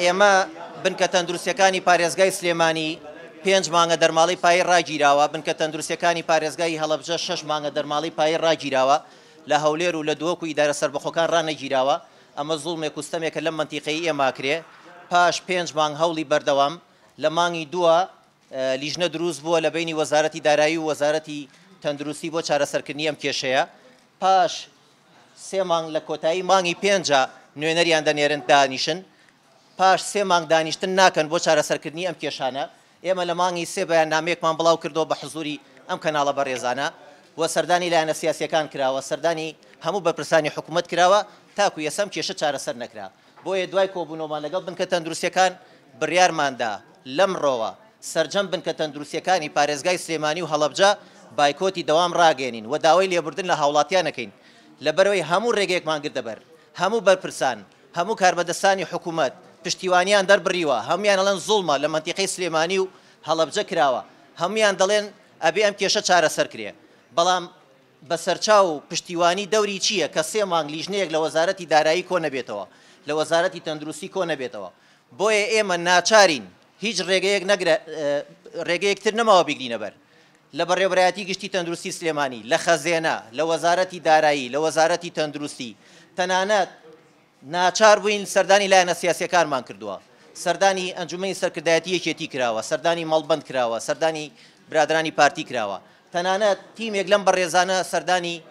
ئێمە بنکە تەندروستەکانی پارێزگای سلێمانی پێنج مانگە دەرماڵی پای ڕاگیراوە بنکە تەندروستەکانی پارێزگای هەڵبجە شش مانگە دەرماڵی پای ڕاگیراوە لە هەولێر و لە دووەکو ئیدارە سربەخۆکان ڕانەگیراوە ئەمە زوڵمێک کوستەمێکە لە منتیقی ئێماکرێ پاش پێنج مانگ هەوڵی بەردەوام لە مانگی دووە لیژنە دروست بووە لە بینی وەزارەتی دارایی و وەزارەتی تەندروستی بۆ چارەسەرکردنی ئەم کێشەیە پاش سێ مانگ لە کۆتایی مانگی پێنج نوێنەریان دەنێرن دانیشن پاش سێ مانگ دانیشتن ناکەن بۆ چارەسەرکردنی ئەم کێشانە ئێمە لە مانگی سێ بەیان نامەیەکمان بڵاو کردو بە حزوری ئەم کەناڵە بە ڕێزانە وە سەردانی لایەنە سیاسەکان کراوە سەردانی هەموو بەپرسانی حکوومەت کراوە تاکو یەسەم کێشە چارەسەر نەکرا بۆیە دوای کۆبوونەوەمان لەگەڵ بنکە تەندروستەکان بڕیارماندا لەمڕۆوە سرجەم بنکە تەندروستەکانی پارێزگای سلێمانی و هەڵەبجە بایکۆتی دەوام ڕاگەێنین و داوای لێبوردن لە هاوڵاتیانەکەین لەبەرەوەی هەموو ڕێگەیەکمان گردەبەر هەموو بەرپرسان هەموو کاربەدەستانی حکوومەت پشتیوانیان دەربڕیوە هەمویان ئەڵەن زوڵمە لە منتیقی سلێمانی و هەڵەبجە کراوە هەمویان دەڵێن ئەبێ ئەم کێشە چارەسەرکرێ بەڵام بە سەرچاو و پشتیوانی دەوری چییە کە سێ مانگلیژنەیەک لە وەزارەتی دارایی کۆ نەبێتەوە لە وەزارەتی تەندروستی کۆ نەبێتەوە بۆیە ئێمە ناچارین هیچ ڕێگەیەک ڕێگەیەکتر نەماوە بگرینەبەر لە بەڕێبرایەتی گشتی تەندروستی سلێمانی لە خەزێنە لە وەزارەتی دارایی لە وەزارەتی تەندروستی تەنانەت ناچار بووین سەردانی لایەنە سیاسەکانمان کردووە سەردانی ئەنجومی سەرکردایەتی یەکێتی کراوە سەردانی مەڵبند کراوە سەردانی برادرانی پارتی کراوە تەنانەت تیمێک لەم بەڕێزانە سەردانی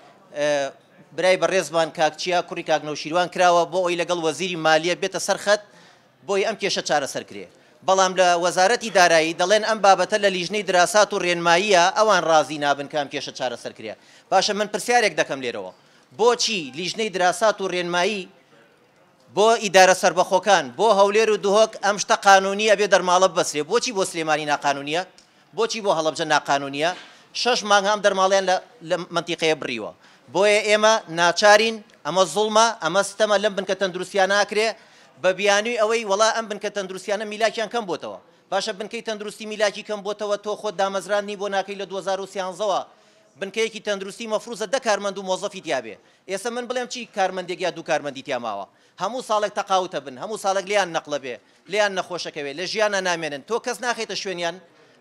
برای بەڕێزمان کاکچیا کوڕی کاکنەوشیروان کراوە بۆ ئەوی لەگەڵ وەزیری مالیە بێتە سەرخەت بۆی ئەم کێشە چارەسەرکرێ بەڵام لە وەزارەتی دارایی دەڵێن ئەم بابەتە لە لیژنەی دراسات و ڕێنماییە ئەوان ڕازی نابن کام کێشە چارەسەرکرێ باشە من پرسیارێک دەکەم لێرەوە بۆچی لیژنەی دراسات و ڕێنمایی بۆ ئیدارە سربەخۆکان بۆ هەولێر و دوهۆک ئەم شتە قانونی ئەبێ دەرماڵە بەسرێ بۆچی بۆ سلێمانی ناقانونیە بۆچی بۆ هەڵبجە ناقانونیە شش مانگ هەم دەرماڵیان لە منتیقەیە بڕیوە بۆیە ئێمە ناچارین ئەمە زوڵمە ئەمە ستەمە لەم بنکە تەندروستیان ناکرێ بە بیانوی ئەوەی وڵا ئەم بنکە تەندروستیانە میلاکیان کەم بۆتەوە باشە بنکەی تەندروستی میلاکی کەم بۆتەوە تۆ خۆت دامەزرانی بۆ ناکەی لە 2013ەوە بنکەیەکی تەندروستی مەفروزە دە کارمەند و مۆزەفی تیاابێ ئێستا من بڵێم چی کارمەندێک یا دوو کارمەندی تیاماوە هەموو ساڵێک تەقاوتە بن هەموو ساڵێک لیان نەقلە بێ لیان نەخۆشەکەوێ لە ژیانە نامێنن تۆ کەس ناخیتە شوێنیان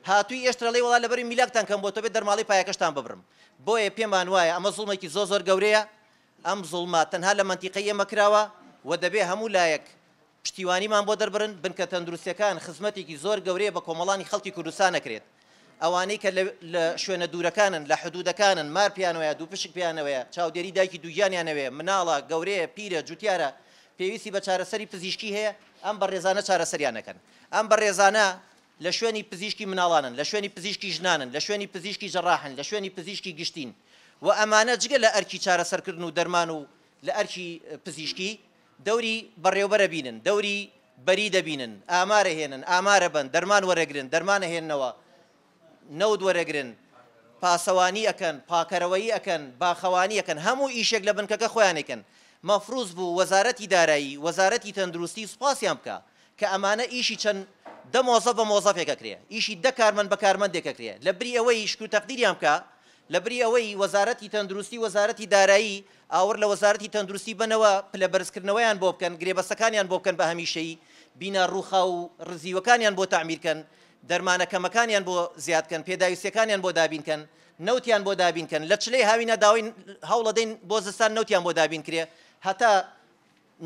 هاتووی ئێشترا لەی وڵا لەبەری میلاکتان کەم بۆ تۆ بێت دەرماڵی پایەکەشتان ببرم بۆیە پێمان وایە ئەمە زڵمێکی زۆ زۆر گەورەیە ئەم زڵما تەنها لە منتیقی ئێمە کراوە و دەبێ هەموو لایەک پشتیوانیمان بۆ دەربرن بنکە تەندروستەکان خزمەتێکی زۆر گەورەیە بە کۆمەڵانی خەڵکی کوردستان نەکرێت ئەوانەی کە لە شوێنە دوورەکانن لە حدودەکانن مار پیانەوەە دوو پشک پیانەوەە چاودێری دایکی دوویانیانەوێ مناڵە گەورەیە پیرە جوتیارە پێویستی بە چارەسەری پزیشکی هەیە ئەم بە ڕێزانە چارەسەریانەکەن ئەم بە ڕێزانە لە شوێنی پزیشکی مناڵانن لە شوێنی پزیشکی ژنانن لە شوێنی پزیشکی جەڕاحن لە شوێنی پزیشکی گشتین و ئەمانە جگە لە ئەرکی چارەسەرکردن و دەرمان و لە ئەرکی پزیشکی دەوری بەڕێوبەرە بینن دەوری بەری دەبینن ئامارە هێنن ئامارە بن دەرمان وەرەگرن دەرمانە هێننەوە نەود وەرەگرن پاسەوانی ئەەکەن پاکەرەوەی ئەەکەن باخەوانی ئەەکەن هەموو ئیشێک لە بنکەکە خۆیانێکن مەفروز بوو وەزارەتی دارایی وەزارەتی تەندروستی سوپاسیان بکە کە ئەمانە ئیشی چەند دە مۆزە بە مۆزەفێکەکرێ ئیشی دە کارمەند بە کارمەندێکەکرێ لە بری ئەوەی شک و تەقدیریان بکە لە بری ئەوەی وەزارەتی تەندروستی وەزارەتی دارایی ئاور لە وەزارەتی تەندروستی بنەوە پلە بەرزکردنەوەیان بۆ بکەن گرێبەسەکانیان بۆ بکەن بە هەمیشەی بینە ڕووخا و ڕزیوەکانیان بۆ تعمیرکەن دەرمانەکەمەکانیان بۆ زیادکەن پێداویستەکانیان بۆ دابینکەن نەوتیان بۆ دابینکەن لە چلەی هاوینە داوین هەوڵەدەین بۆ زستان نەوتیان بۆ دابین کرێ هەتا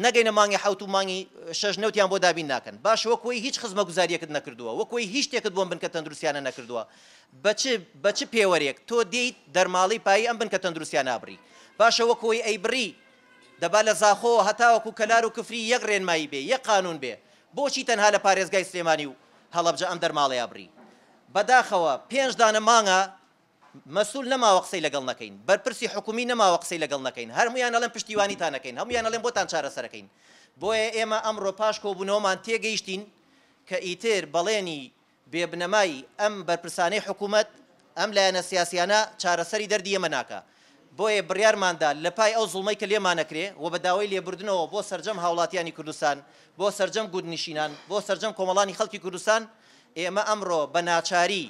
نەگەینە مانگی حوت و مانگی شش نەوتیان بۆ دابین ناکەن باش وەکوی هیچ خزمە گوزاریەکت نەکردووە وەکوی هیچ شتێکت بۆم بن کە تەندروستیانە نەکردووە بەچ پێوەرێک تۆ دیت دەرماڵی پایی ئەم بن کە تەندروستیان نابڕی باشە وەکوی ئەی بڕی دەبا لە زاخۆ هەتاوەکو کەلار و کفری یەک ڕێنمایی بێ یەک قانون بێ بۆچی تەنها لە پارێزگای سلێمانی و هەڵەبجە ئەم دەرماڵی یابری بەداخەوە پێنج دانە مانگە مەسول نەماوە قسەی لەگەڵ نەکەین بەرپرسی حکومی نەماوە قسەی لەگەڵ نەکەین هەرمویان ئەڵێن پشتیوانیتان نەکەین هەمویان ئەڵێن بۆتان چارەسەرەکەین بۆیە ئێمە ئەمڕۆ پاش کۆبوونەوەمان تێگەیشتین کە ئیتر بەڵێنی بێبنەمای ئەم بەرپرسانەی حکوومەت ئەم لایەنە سیاسیانە چارەسەری دەردی ئێمە ناکە بۆیە بڕیارماندا لە پای ئەو زڵمەی کە لێمانەکرێ و بەداوای لێبردنەوە بۆ سرجەم هاوڵاتیانی کوردستان بۆ سرجەم گودنشینان بۆ سرجەم کۆمەڵانی خەڵکی کوردستان ئێمە ئەمڕۆ بە ناچاری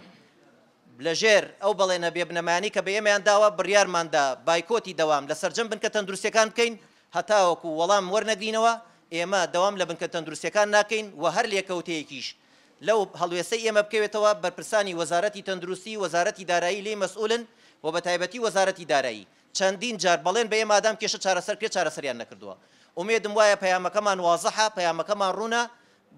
لەژێر ئەو بەڵێنە بێبنەمانی کە بە ئێمەیان داوە بڕیارماندا بایکۆتی دەوام لە سرجم بنکە تەندروستەکان بکەین هەتاوەکو وەڵام وەرنەگرینەوە ئێمە دەوام لە بنکە تەندروستەکان ناکەین و هەر لێکەوتەیەکیش لەو هەڵوێسەی ئێمە بکەوێتەوە بەرپرسانی وەزارەتی تەندروستی وەزارەتی دارایی لێ مەسئولن و بە تایبەتی وەزارەتی دارایی چەندین جار بەڵێن بە ئێمەدام کێشە چارەسەر کرێ چارەسەریان نەکردووە. ئومێدم وایە پەیامەکەمان وازەحە پەیامەکەمان ڕوونە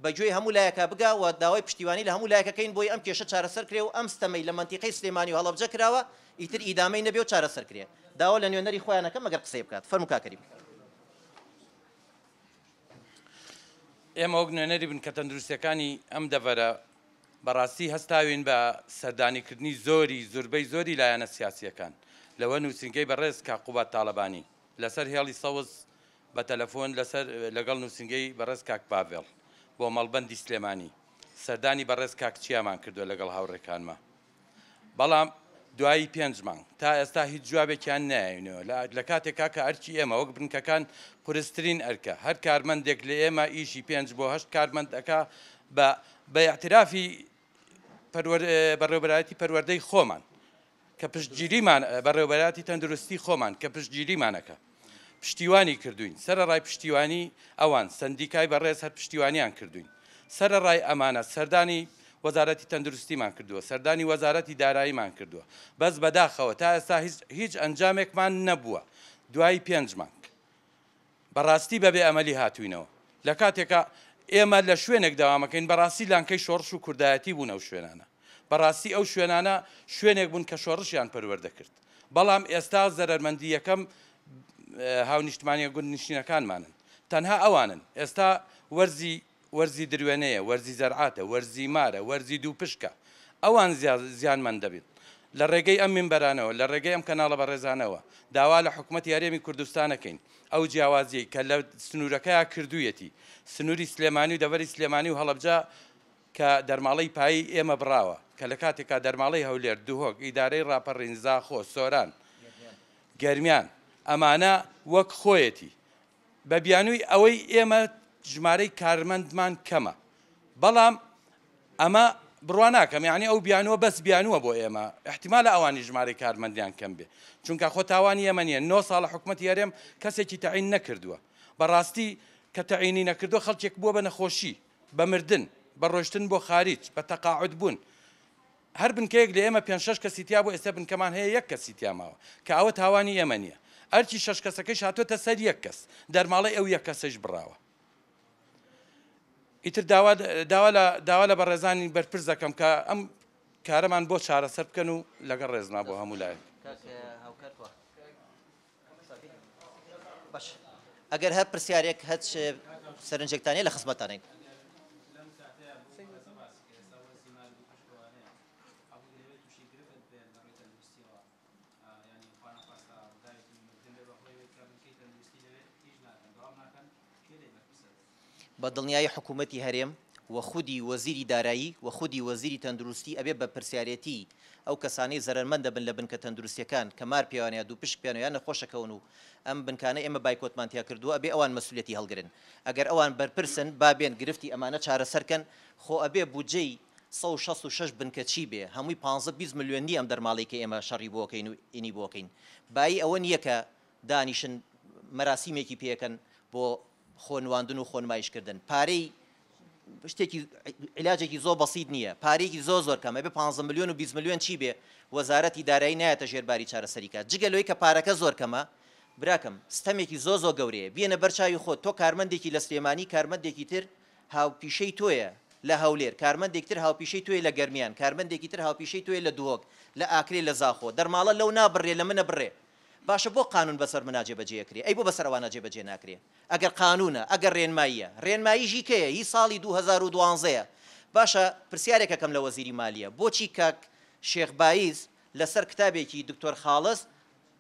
بەگوێی هەموو لایەکە بگاوە داوای پشتیوانی لە هەموو لایەکەکەین بۆی ئەم کێشە چارەسەر کرێ و ئەم ستەمەی لە منتیقی سلێمانی و هەڵبجە کراوە ئیتر ئیدامەی نەبێ و چارەسەر کرێ داوا لە نوێنەری خۆیانەکە مەگەر قسەی بکات فەرموکاکەریم ئێمە ئەو نوێنەری بن کە تەندروستەکانی ئەم دەڤەرە بەڕاستی هەستاوین بە سەردانیکردنی زۆری زۆربەی زۆری لایەنە سیاسیەکان لەوە نووسنگەی بەڕێز کا قوبات تاالبانی لەسەر هێڵی سەوز بە تەلەفۆن لەسەر لەگەڵ نووسنگەی بەڕێز کاک پاڤێڵ بۆ مەڵبندی سلێمانی سەردانی بەڕێز کاکچیامان کردووە لەگەڵ هاوڕێکانمە بەڵام دوایی پێنجمان تا ئێستا هیچ جوابێکیان نایینەوە لە کاتێک کاکە ئەرچی ئێمە وەک بنکەکان قرسترین ئەرکە هەر کارمەندێک لە ئێمە ئیشی پێنج بۆ هەشت کارمەندەکە بە بە اعترافی بەڕێبەتی پەروەردەی خۆمان کە پشتگیریمان بەڕێوبەتی تەندروستی خۆمان کە پشتگیریمانەکە پشتیوانی کردوین سرە ڕای پشتیوانی ئەوان سندیکای بەڕێز هەر پشتیوانیان کردوین سرە ڕای ئەمانە سەردانی وەزارەتی تەندروستیمان کردووە سەردانی وەزارەتی داراییمان کردووە بەس بەداخەوە تا ئێستا هیچ ئەنجامێکمان نەبووە دوای پێنج مانگ بەڕاستی بەبێ ئەمەلی هاتوینەوە لە کاتێکە ئێمە لە شوێنێک داوامەکەین بەڕاستی لانکەی شۆڕش و کوردایەتی بوون ئەو شوێنانە بەڕاستی ئەو شوێنانە شوێنێک بوون کە شۆڕشیان پەروەەردەکرد بەڵام ئێستا زەرمەندی یەکەم هاو نیشتمانیە گوند نیشتینەکانمانن تەنها ئەوانن ئێستا وەرزی وەرزی درێنەیە وەرزی زەرعاتە وەرزی مارە وەرزی دوو پشکە ئەوان زیانمان دەبێت لە ڕێگەی ئەم منبەرانەوە لە ڕێگەی ئەم کەناڵە بەڕێزانەوە داوا لە حکوومەت یاریێمی کوردستانەکەین ئەو جیاوازی کە لە سنوورەکەی کردوویەتی سنووری سلێمانی و دەوەری سلێمانی و هەڵبجا کە دەرماڵی پایی ئێمە براوە کە لە کاتێکا دەرماڵی هەولێر دوهۆک ئیدارەی ڕاپەڕینزا خۆ سۆران گەرمیان ئەمانە وەک خۆیەتی بە بیانووی ئەوەی ئێمە ژمارەی کارمەندمان کەمە بەڵام ئەمە بڕواناکەم یعنی ئەو بیانەوە بەس بیانوە بۆ ئێمە احتیمالە ئەوانی ژمارەی کارمەندیان کەم بێ چونکە خۆتاوان ئێمە نیە 9 ساڵە حکوومەت یارێم کەسێکی تەعین نەکردووە بەڕاستی کە تەعینی نەکردو خەڵکێک بووە بە نەخۆشی بە مردن بە ڕۆشتن بۆ خارج بە تەقاعد بوون هەر بنکەیەک لە ئێمە پێ شش کەسییا بۆ ئێستا بنکەمان هەیە یەک کەسییا ماوە کە ئەوە تاوانی ئێمە نیە ئەرکی شەش کەسەکەش هاتوۆتە سەر یەک کەس دەرماڵی ئەو یەک کەسش براوە ئیتر داوا لە بەڕێزانی بەرپرس دەکەم کە ئەم کارەمان بۆ چارەسەر بکەن و لەگەڵ ڕێزما بۆ هەموو لایەن ئەگەر هەر پرسیارێک هەچ سەرنجێکتانی لە خزمەتانێک بە دڵنیایی حکوومەتتی هەرێم و خودی وەزیری دارایی و خودی وەزیری تەندروستی ئەبێ بە پرسیارەتی ئەو کەسانەی زەرمەندە بن لە بنکە تەندروستیەکان کە مار پیاوانیا دوو پشت پیانیان نەخۆشەکەون و ئەم بنکانە ئێمە بایکۆتمانتیا کردووە ئەبێ ئەوان مەسولەتی هەڵگرن ئەگەر ئەوان بەرپرسن بابێن گرفتی ئەمانە چارەسەرکەن خۆ ئەبێ بودجەی 16 بنکە چی بێ هەمووی 15 میلیۆنی ئەم دەرماڵێکی ئێمە شەڕی بۆکەین و ئینی بۆکەین بای ئەوە نییە کە دانیشن مەراسیمێکی پێەکەن بۆ خۆنواندن و خۆنمایشکردن پارەی شتێکی علاجێکی زۆر بەسیید نییە پارێکی زۆ زۆر کەمە بێ 15 میلیۆن و 20 میلیۆن چی بێ وەزارەتی دارایی نایەتە ژێرباری چارەسەریکە جگەلەوەی کە پارەکە زۆر کەمە براکەم ستەمێکی زۆ زۆ گەورەیە بێنە بەرچوی خۆت تۆ کارمەندێکی لە سلێمانی کارمەندێکی تر هاوپیشەی تۆیە لە هەولێر کارمەندێک تر هاوپیشەی توێ لە گەرمیان کارمەندێکی تر هاوپیشەی توێ لە دوۆک لە ئاکرێ لە زاخۆ دەرماڵە لەو نابڕێ لە منە بڕێ باشە بۆ قانون بەسەر مناجێ بەجێکری ئەی بۆ بەسەروانە جێبەجێ ناکرێ ئەگەر قانونە ئەگەر ڕێنماییە ڕێنماییژی کەیە هی ساڵی 2012ەیە باشە پرسیارێکەکەم لە وەزیری مالیە بۆچی کاک شێخباییز لەسەر کتابێکی دکتۆر خاڵس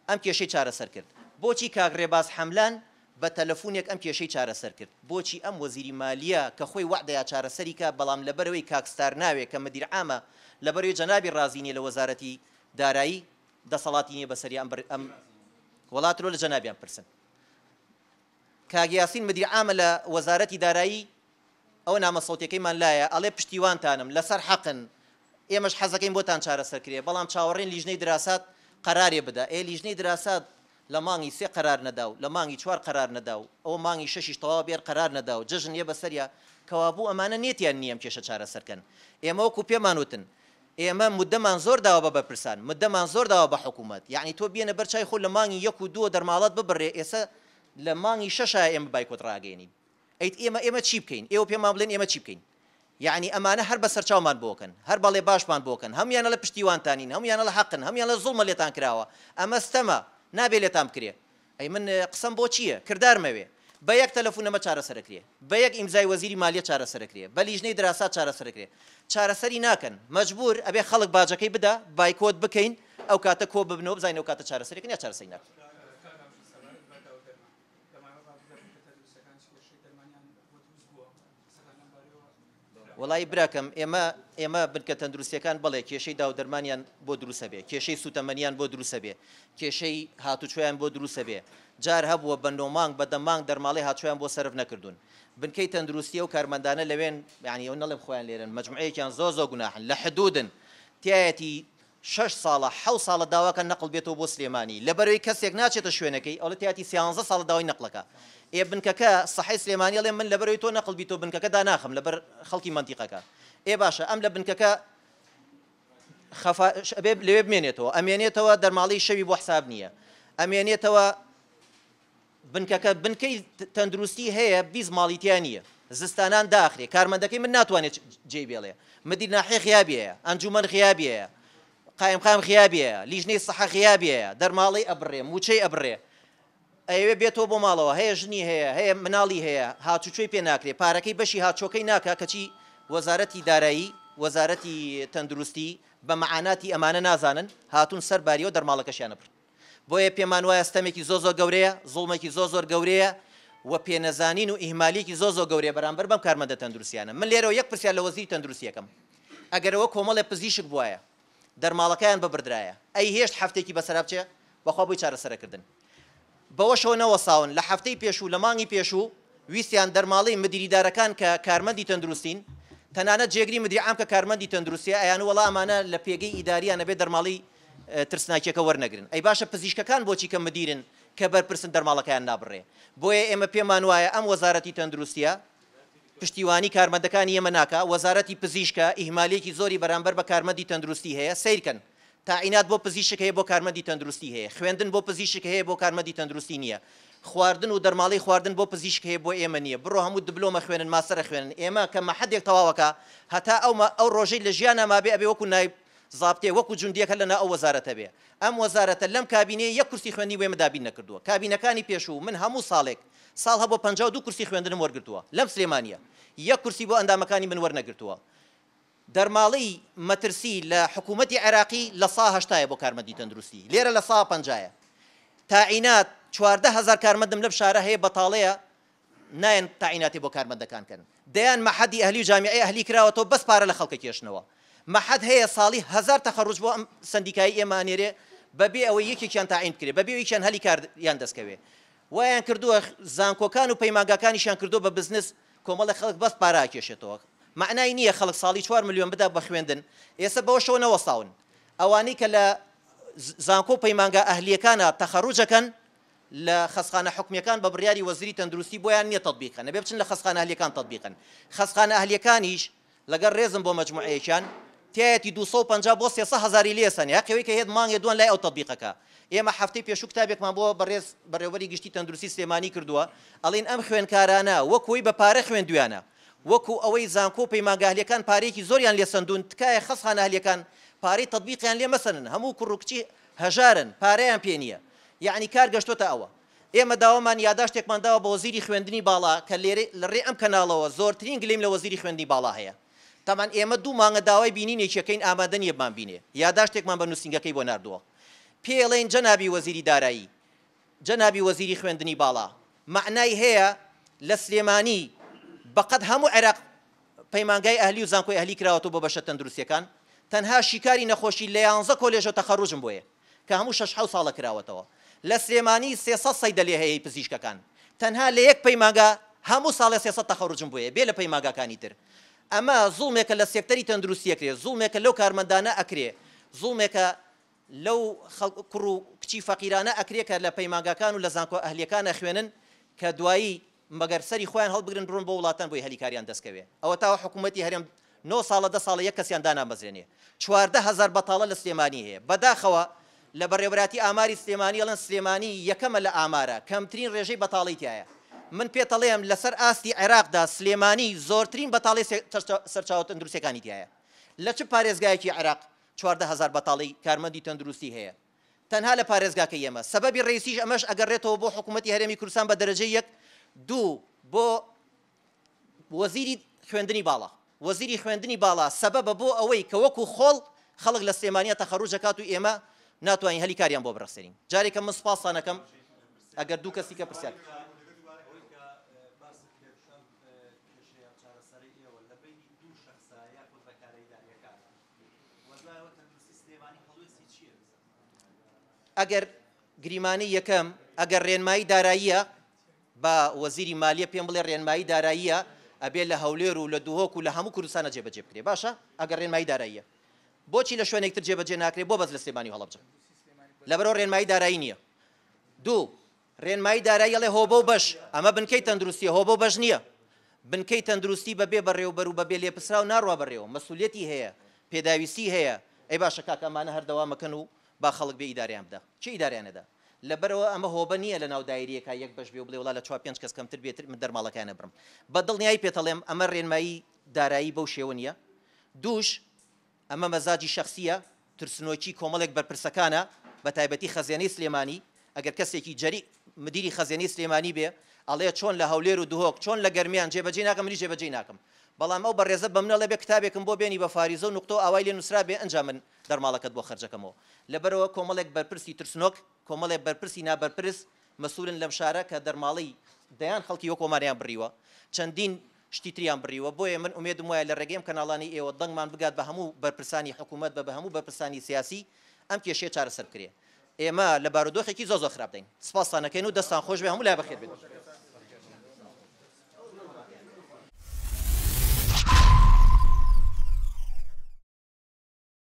ئەم کێشەی چارەسەر کرد بۆچی کاک ڕێباز حملان بە تەلەفونێک ئەم کێشەی چارەسەر کرد بۆچی ئەم وەزیری مالیە کە خۆی وعدەیە چارەسەریکە بەڵام لەبەرەوەی کاکستار ناوێت کە مدیر ئامە لەبەرەوەی جەنابی رازینی لە وەزارەتی دارایی دەسەڵاتی نیە بەسەری ئەم وڵات لۆ لە جەنابیان پرسن کاگیاسین مدیر ئامە لە وەزارەتی دارایی ئەو نامە سەوتەکەیمان لایە ئەڵێ پشتیوانتانم لەسەر حەقن ئێمەش حەزەکەین بۆتان چارەسەرکرێ بەڵام چاوەڕێن لیژنەی دراسات قەرارێ بدا ئێ لیژنەی دراسات لە مانگی سێ قرار نەدا و لە مانگی چوار قرار نەدا و ئەوە مانگی شش تەوا بێر قرار نەدا و جژن یە بەسەریە کەوابوو ئەمانە نێتیان نییەم کێشە چارەسەرکەن ئێمە وەکو پێمانوتن ئێمە إيه، مدەمان زۆر داوا بە بەپرسان مدەمان زۆر داوا با حکومت یعنی يعني تۆ بێنە بەرچای خۆ لە مانگی یەک و دووە دەرماڵات ببڕێ ئێستا لە إيه مانگی شەشای ئێمە بایکۆت ڕاگەێنین إيه ایت ئێمە ئێمە چیپ بکەین ایو پی بڵێن ئێمە چیپ بکەین یعنی يعني اما نه هر بسر ئەمانە هەر بوکن سەرچاومان بۆکەن هەر بەڵێ باشمان بۆکەن هەمیانە لە پشتیوانتانین هەمیانە لە حەقن هەمیان لە زوڵمە لێتان کراوە اما استما نابێ لێتان بکرێ ای من قسم بۆ چییە کردار مەوێ بە یەک تەلەفونەمە چارەسەرکرێ بە یەک ئیمزای وەزیری مالیە چارەسەرکرێ بە لیژنەی دراسا چارەسەرکرێ چارەسەری ناکەن مەجبور ئەبێ خەڵک باجەکەی بدا بایکۆت بکەین ئەو کاتە کۆ ببنەوە بزانین ئەو کاتە چارەسەرێکن یا چارەسەی ناکەن وڵی براکەم ئێمە ئێمە بنکە تەندروستیەکان بڵێ کێشەی داو دەرمانیان بۆ دروسە بێ کێشەی سوتەمەنیان بۆ دروسە بێ کێشەی هاتوچۆیان بۆ دروسە بێ جار هەبووە بەنۆمانگ بەدەمانگ دەرماڵی هاتوۆیان بۆ سرف نەکردوون بنکەی تەندروستی و کارمەندانە لەوێن یانیەوە نەڵێ خۆیان لێرن مجموعەیەکیان زۆ زۆ گوناحن لە حدودن تایەتی شش ساڵە حە ساڵە داواکە نەقل بێتەوە بۆ سلێمانی لەبەرەوەی کەسێک ناچێتە شوێنەکەی ئەوڵە تیاتی سیانزە ساڵە داوای نەقلەکە ئێ بنکەکە سەحی سلێمانی ئەڵێ من لەبەرەوەی تۆ نەقل بیتۆ بنکەکە داناخم لەبەر خەڵکی منتیقەکە ئێ باشە ئەم لە بنکەکە لێ بمێنێتەوە ئەمێنێتەوە دەرماڵی شەوی بۆ حساب نییە ئەمێنێتەوە بنکەکە بنکەی تەندروستی هەیە بیز ماڵیتیانە زستانان داخرێ کارمەندەکەی من ناتوانێت جێ بێڵێ مدیر ناحی خیابەیە ئەنجومەن خیابەیە قایم خام خیابە لیژنەی سەح خیابە دەرماڵی ئەبڕێ موچەی ئەبڕێ ئەوێ بێتەوە بۆ ماڵەوە هەیە ژنی هەیە هەیە مناڵی هەیە هاچوچوی پێ ناکرێ پارەکەی بەشی هاچۆکەی ناکە کەچی وەزارەتی دارایی وەزارەتی تەندروستی بە معاناتی ئەمانە نازانن هاتون سەرباریەوە دەرماڵەکەشیانە بن بۆیە پێمان وایە ستەمێکی زۆ زۆر گەورەیە زڵمێکی زۆ زۆر گەورەیە و پێنەزانین و ئیهمالێکی زۆ زۆ گەورەیە بەرامبەر بەم کارمەدە تەندروسیانە من لێرەوە یەک پرسیار لە وەزیری تەندروسیەکەم ئەگەرەوە کۆمەڵێ پزیشک بواە دەرماڵەکەیان ببردرایە ئەی هێشت هەفتێکی بەسەرا بچێ بەخوا بۆی چارەسەرەکردن بەوە شەوەنەوە ساون لە هەفتەی پێشوو لە مانگی پێشوو ویسیان دەرماڵی مدیریدارەکان کە کارمەندی تەندروستین تەنانە جێگری مدیری ئام کە کارمەندی تەندروستیە ئەیان وڵا ئەمانە لە پێگەی ئیداریان نەبێت دەرماڵی ترسناکیەکە وەرنەگرن ئەی باشە پزیشکەکان بۆچی کە مدیرن کە بەرپرسن دەرماڵەکەیان نابڕێ بۆیە ئێمە پێمان وایە ئەم وەزارەتی تەندروستیە پشتیوانی کارمەندەکان ئێمە ناکە وەزارەتی پزیشکە ئیهمالێکی زۆری بەرامبەر بە کارمەندی تەندروستی هەیە سیرکەن تاعینات بۆ پزیشک هەیە بۆ کارمەندی تەندروستی هەیە خوێندن بۆ پزیشک هەیە بۆ کارمەندی تەندروستی نییە خواردن و دەرماڵی خواردن بۆ پزیشک هەیە بۆ ئێمە نییە بڕۆ هەموو دبلۆمە خوێنن ماسەرە خوێنن ئێمە کە مەحدێک تەواوەکە هەتا ئەو ئەو ڕۆژەی لە ژیانە مابێ ئەبێ وەکو نایب زابتێ وەکو جوندیەکە لەنا ئەو وەزارەتە بێ ئەم وەزارەتە لەم کابینێ یە کورسی خوێنی وێمەدابین نەکردووە کابینەکانی پێش و من هەموو ساڵێک ساڵ هەبوو 52 کورسی خوێندنم وەرگتووە لەم سلێمانە یە کورسی بۆ ئەندامەکانی من وەرنەگرتووە دەرماڵی مەترسی لە حکوومەتتی عراقی لە سا هەشتایە بۆ کارمەدی تەندروستی لێرە لە سا پنجایە تاعینات چواردە هزار کارمەدم لەم شارە هەیە بەتاڵەیە نایەن تاعیناتی بۆ کارمەندەکانکەن دەیان مەحەدی ئەهلی جامعی ئەهلی کراوەەوە بەس پارە لە خەڵکە کێشنەوە مەحەد هەیە ساڵی هزار تەخەڕوج بۆ ئەم سندیکایی ئێمانێرێ بەبێ ئەوەی یەکێکیان تاعین کرێ بەبێ یەکیان هەلی کاریان دەستکەوێ وایان کردووە زانکۆکان و پەیماگاکانیشان کردو بە بزنس کۆمەڵە خەڵک بەست پاراکێشێتەوە معنای نییە خەڵک ساڵی 4 میلیۆن بدا بە خوێندن ئێستا بەوە شەوەنەوە ساون ئەوانەی کە لە زانکۆ پەیمانگا ئەهلیەکانە تەخەڕوجەکەن لە خەسخانە حکومیەکان بە بڕیاری وەزری تەندروستی بۆیان نییە تطببیقن نەبێ بچن لە خەسخانە هلیەکان تطببیقن خەسخانە ئەهلیەکانیش لەگەر ڕێزم بۆ مجموعەیەکیان تایەتی 250 بۆ 300 هزاری لێسن یا قوی کە هێت مانگە دوان لای ئەو تطببیقەکە ئێمە هەفتەی پێشوو کتابێکمان بۆ بەڕێز بەڕێوەری گشتی تەندروستی سلێمانی کردووە ئەڵین ئەم خوێنکارانە وەکوی بە پارە خوێندویانە وەکو ئەوەی زانکۆ پەیماگاهلەکان پارێکی زۆریان لێ سندون تکایە خەس خانەهلەکان پارەی تطببیقیان لێ مەسنن هەموو کوڕکچی هەژارن پارەیان پێنیە یعنی کار گەشتوتە ئەوە ئێمە داوامان یاداشتێکمانداوە بە وەزیری خوێندنی باڵا کە لێرە لە ڕێ ئەم کەناڵەوە زۆرترین گلیم لە وەزیری خوێندی باڵا هەیە تامان ئێمە دوو مانگە داوای بینینێکیەکەین ئامادە نیەمان بینێ یاداشتێکمان بە نووسنگەکەی بۆ نردووە پێڵێن جەنابی وەزیری دارایی جەنابی وەزیری خوێندنی باڵا معنای هەیە لە سلێمانی بەقەت هەموو عێراق پەیمانگای ئەهلی و زانکۆی ئەهلی کراوەەوە بە بەشە تەندروستیەکان تەنها شیکاری نەخۆشی لە یانزە کۆلێژە تەخەڕژم بۆیە کە هەموو شش ساڵە کراوەتەوە لە سلێمانی سێسە سەیدەلێ هەیە پزیشکەکان تەنها لە یەک پەیماگا هەموو ساڵە سێسە تەخەڕژم بۆیە بێ لە پەیماگاکانی تر ئەمە زوڵمێکە لە سێکتەری تەندروستیەکرێ زوڵمێکە لەو کارمەندانە ئەکرێ زوڵمێکە لەو کوڕ و کچی فەقیرانە ئەکرێکە لە پەیماگەکان و لە زانکۆ ئەهلیەکانە خوێنن کە دوایی مەگەر سەری خۆیان هەڵبگرن بڕون بۆ وڵاتان بۆی هەلیکاریان دەستکەوێ ئەوە تاوە حکوومەتتی هەرێم 9 ساڵە دە ساڵە یەک کەسیان دانامەزێنێ چواردەهزار بەتاڵە لە سلێمانی هەیە بەداخەوە لە بەڕێبراتی ئاماری سلێمانی ئەڵەن سلێمانی یەکەمە لە ئامارە کەمترین ڕێژەی بەتاڵیتیایە من پێتەڵێم لەسەر ئاستی عێراقدا سلێمانی زۆرترین بەتاڵی سەرچاوت ئەندروسەکانی دیایە لە چ پارێزگایەکی عراق 4هزار بەتاڵی کارمەندی تەندروستی هەیە تەنها لە پارێزگاکە ئێمە سەبەبی ڕێسیش ئەمەش ئەگەڕێتەوە بۆ حکوومەتتی هەرێمی کوردستان بە دەرەجە یەک دوو بۆ وەزیری خوێندنی باڵا وەزیری خوێندنی باڵا سەبەبە بۆ ئەوەی کە وەکو خۆڵ خەڵک لە سێمانیا تەخەڕوجەکات و ئێمە ناتوانین هەلی کاریان بۆ بڕستێنین جارێکە من سپاسانەکەم ئەگەر دوو کەسی کە پرسیار ئەگەر گریمانی یەکەم ئەگەر ڕێنمایی داراییە بە وەزیری مالیە پێم بڵێ ڕێنمایی داراییە ئەبێ لە هەولێر و لە دوهۆک و لە هەموو کوردستانە جێبەجێ بکرێ باشە ئەگەر ڕێنمایی داراییە بۆچی لە شوێنێکتر جێبەجێ ناکرێ بۆ بەس لە سێبانی هەڵبجە لە بەرەوە ڕێنمایی دارایی نییە دوو ڕێنمایی داراییڵێ هۆبە و بەش ئەمە بنکەی تەندروستی هۆبە بەش نییە بنکەی تەندروستی بەبێ بەڕێوبەر و بەبێ لێپسرا و ناڕوا بەڕێەوە مەسوولەتی هەیە پێداویستی هەیە ئەی باشە کاکەمانە هەردەوامەکەن و با خەڵک بێ ئیداریان بدا چی ئیداریانەدا لەبەرەوە ئەمە هۆبە نییە لە ناودایریەکە یەک بەش بێ بڵێ وڵا لە چوار پێنج کەس کەمتر بێت من دەرماڵەکانە برم بە دڵنیایی پێتەڵێم ئەمە ڕێنمایی دارایی بەو شێوە نیە دووش ئەمە مەزاجی شخصیە ترسنۆکی کۆمەڵێک بەرپرسەکانە بە تایبەتی خەزیێنەی سلێمانی ئەگەر کەسێکی جەری مدیری خەزیێنەی سلێمانی بێ ئەڵێ چۆن لە هەولێر و دوهۆک چۆن لە گەرمیان جێبەجێ ناکەم منی جێبەجێ ناکەم بەڵام ئەو بەڕێزە بە منەڵێ بێ کتابێکم بۆ بێنی بە فاریزە و نقطۆ ئاوای لێ نووسرا بێ ئەنج من دەرماڵەکەت بۆ خرجەکەمەوە لەبەرەوە کۆمەڵێک بەرپرسی ترسنۆک کۆمەڵێک بەرپرسی نابەرپرس مەسولن لەم شارە کە دەرماڵی دەیان خەڵکی وەکۆماریان بڕیوە چەندین شتی تریان بڕیوە بۆیە من ئومێدم وایە لە ڕێگەم کەناڵانی ئێوە دەنگمان بگات بە هەموو بەرپرسانی حکوومەت بە بە هەموو بەرپرسانی سیاسی ئەم کێشێ چارەسەر بکرێ ئێمە لە بارودۆخێکی زۆ زۆ خراپدەین سپاسانەکەین و دەستان خۆش بێ هەموو لای بەخێ بێت.